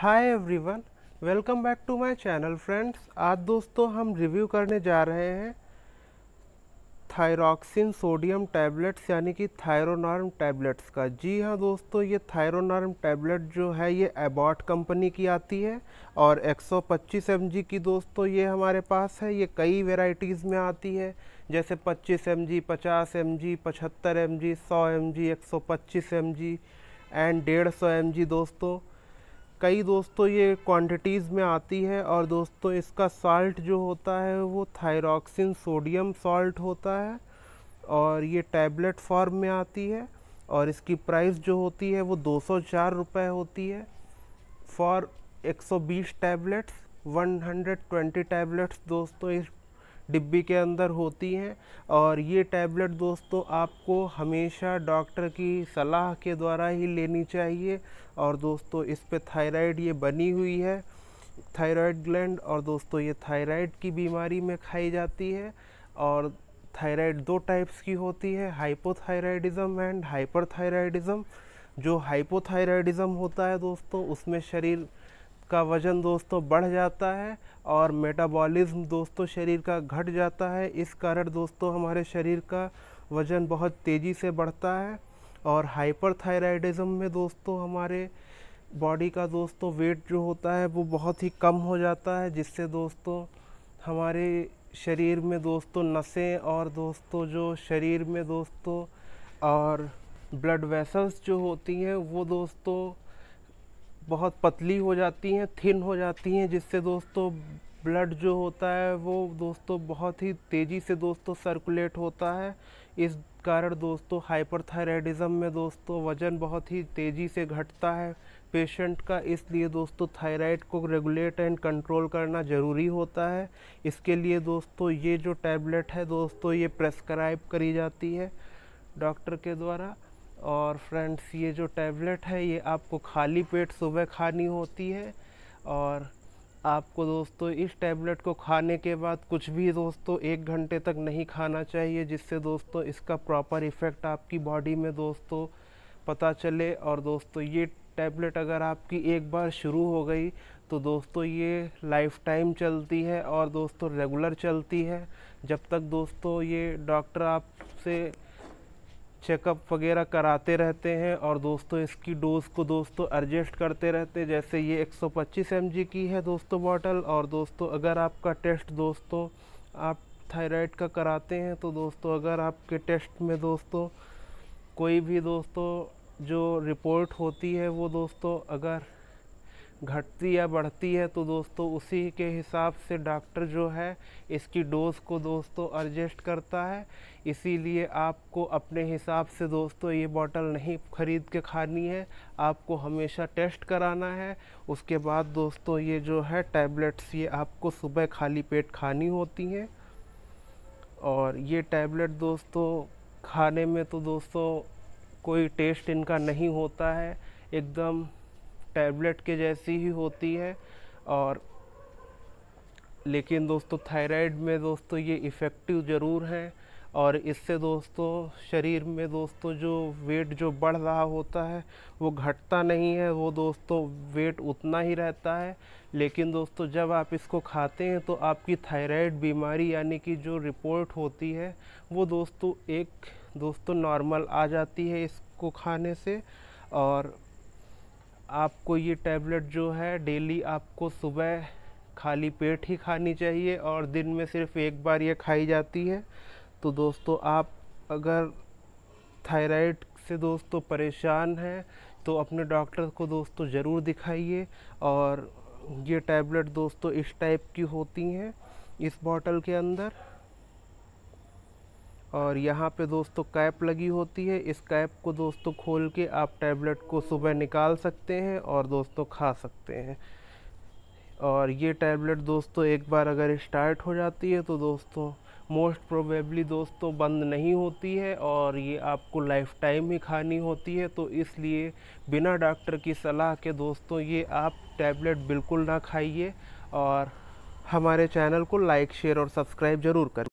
hi everyone welcome back to my channel friends आज दोस्तों हम रिव्यू करने जा रहे हैं थायरॉक्सिन सोडियम टैबलेट्स यानी कि थायरोनॉर्म टैबलेट्स का जी हाँ दोस्तों ये थायरोनॉर्म टैबलेट जो है ये एबॉट कंपनी की आती है और 125 सौ की दोस्तों ये हमारे पास है ये कई वेराइटीज़ में आती है जैसे 25 जी 50 एम जी एक सौ पच्चीस M G and M G दोस्तों कई दोस्तों ये क्वांटिटीज़ में आती है और दोस्तों इसका साल्ट जो होता है वो थायरॉक्सिन सोडियम सॉल्ट होता है और ये टैबलेट फॉर्म में आती है और इसकी प्राइस जो होती है वो दो सौ होती है फॉर 120 टैबलेट्स 120 टैबलेट्स दोस्तों इस डिब्बी के अंदर होती हैं और ये टैबलेट दोस्तों आपको हमेशा डॉक्टर की सलाह के द्वारा ही लेनी चाहिए और दोस्तों इस पर थायराइड ये बनी हुई है थायराइड ग्लैंड और दोस्तों ये थायराइड की बीमारी में खाई जाती है और थायराइड दो टाइप्स की होती है हाइपोथायराइडिज्म एंड हाइपरथायराइडिज्म जो हाइपोथायराइडिज्म होता है दोस्तों उसमें शरीर का वज़न दोस्तों बढ़ जाता है और मेटाबॉलिज्म दोस्तों शरीर का घट जाता है इस कारण दोस्तों हमारे शरीर का वज़न बहुत तेज़ी से बढ़ता है और हाइपरथायराइडिज्म में दोस्तों हमारे बॉडी का दोस्तों वेट जो होता है वो बहुत ही कम हो जाता है जिससे दोस्तों हमारे शरीर में दोस्तों नसें और दोस्तों जो शरीर में दोस्तों और ब्लड वेसल्स जो होती हैं वो दोस्तों बहुत पतली हो जाती हैं थिन हो जाती हैं जिससे दोस्तों ब्लड जो होता है वो दोस्तों बहुत ही तेज़ी से दोस्तों सर्कुलेट होता है इस कारण दोस्तों हाइपरथायराइडिज्म में दोस्तों वज़न बहुत ही तेज़ी से घटता है पेशेंट का इसलिए दोस्तों थायराइड को रेगुलेट एंड कंट्रोल करना ज़रूरी होता है इसके लिए दोस्तों ये जो टैबलेट है दोस्तों ये प्रेस्क्राइब करी जाती है डॉक्टर के द्वारा और फ्रेंड्स ये जो टैबलेट है ये आपको खाली पेट सुबह खानी होती है और आपको दोस्तों इस टैबलेट को खाने के बाद कुछ भी दोस्तों एक घंटे तक नहीं खाना चाहिए जिससे दोस्तों इसका प्रॉपर इफ़ेक्ट आपकी बॉडी में दोस्तों पता चले और दोस्तों ये टैबलेट अगर आपकी एक बार शुरू हो गई तो दोस्तों ये लाइफ टाइम चलती है और दोस्तों रेगुलर चलती है जब तक दोस्तों ये डॉक्टर आपसे चेकअप वगैरह कराते रहते हैं और दोस्तों इसकी डोज़ को दोस्तों एडजस्ट करते रहते हैं जैसे ये 125 जी की है दोस्तों बॉटल और दोस्तों अगर आपका टेस्ट दोस्तों आप थायराइड का कराते हैं तो दोस्तों अगर आपके टेस्ट में दोस्तों कोई भी दोस्तों जो रिपोर्ट होती है वो दोस्तों अगर घटती या बढ़ती है तो दोस्तों उसी के हिसाब से डॉक्टर जो है इसकी डोज़ को दोस्तों एडजस्ट करता है इसीलिए आपको अपने हिसाब से दोस्तों ये बॉटल नहीं ख़रीद के खानी है आपको हमेशा टेस्ट कराना है उसके बाद दोस्तों ये जो है टैबलेट्स ये आपको सुबह खाली पेट खानी होती हैं और ये टैबलेट दोस्तों खाने में तो दोस्तों कोई टेस्ट इनका नहीं होता है एकदम टैबलेट के जैसी ही होती है और लेकिन दोस्तों थायराइड में दोस्तों ये इफ़ेक्टिव ज़रूर है और इससे दोस्तों शरीर में दोस्तों जो वेट जो बढ़ रहा होता है वो घटता नहीं है वो दोस्तों वेट उतना ही रहता है लेकिन दोस्तों जब आप इसको खाते हैं तो आपकी थायराइड बीमारी यानी कि जो रिपोर्ट होती है वो दोस्तों एक दोस्तों नॉर्मल आ जाती है इसको खाने से और आपको ये टैबलेट जो है डेली आपको सुबह खाली पेट ही खानी चाहिए और दिन में सिर्फ एक बार ये खाई जाती है तो दोस्तों आप अगर थायराइड से दोस्तों परेशान हैं तो अपने डॉक्टर को दोस्तों ज़रूर दिखाइए और ये टैबलेट दोस्तों इस टाइप की होती हैं इस बॉटल के अंदर और यहाँ पे दोस्तों कैप लगी होती है इस कैप को दोस्तों खोल के आप टैबलेट को सुबह निकाल सकते हैं और दोस्तों खा सकते हैं और ये टैबलेट दोस्तों एक बार अगर स्टार्ट हो जाती है तो दोस्तों मोस्ट प्रोबेबली दोस्तों बंद नहीं होती है और ये आपको लाइफ टाइम ही खानी होती है तो इसलिए बिना डॉक्टर की सलाह के दोस्तों ये आप टैबलेट बिल्कुल ना खाइए और हमारे चैनल को लाइक शेयर और सब्सक्राइब ज़रूर करें